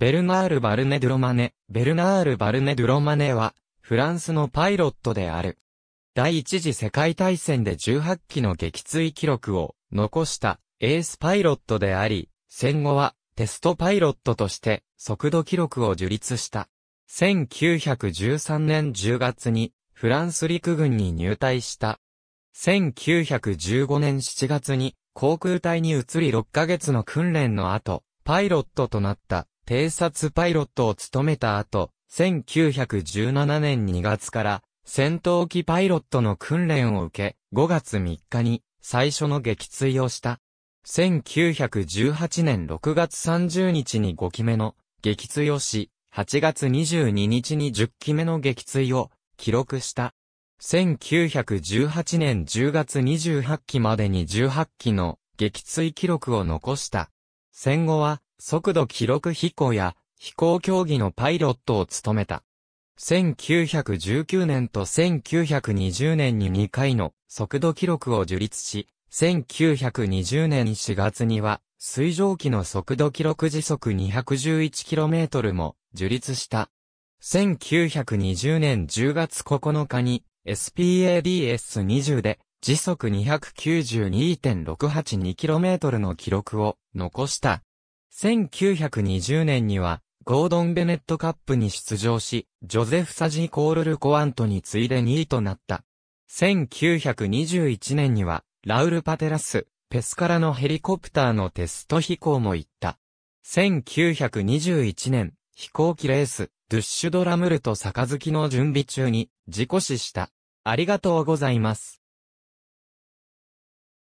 ベルナール・バルネ・ドゥロマネ、ベルナール・バルネ・ドゥロマネは、フランスのパイロットである。第一次世界大戦で18機の撃墜記録を残したエースパイロットであり、戦後はテストパイロットとして速度記録を樹立した。1913年10月にフランス陸軍に入隊した。1915年7月に航空隊に移り6ヶ月の訓練の後、パイロットとなった偵察パイロットを務めた後、1917年2月から戦闘機パイロットの訓練を受け、5月3日に最初の撃墜をした。1918年6月30日に5機目の撃墜をし、8月22日に10機目の撃墜を記録した。1918年10月28機までに18機の撃墜記録を残した。戦後は速度記録飛行や飛行競技のパイロットを務めた。1919年と1920年に2回の速度記録を樹立し、1920年4月には水蒸気の速度記録時速 211km も樹立した。1920年10月9日に SPADS20 で時速 292.682km の記録を残した。1920年には、ゴードン・ベネットカップに出場し、ジョゼフ・サジー・コール・ルコアントに次いで2位となった。1921年には、ラウル・パテラス、ペスカラのヘリコプターのテスト飛行も行った。1921年、飛行機レース、ドゥッシュドラムルと杯の準備中に、事故死した。ありがとうございます。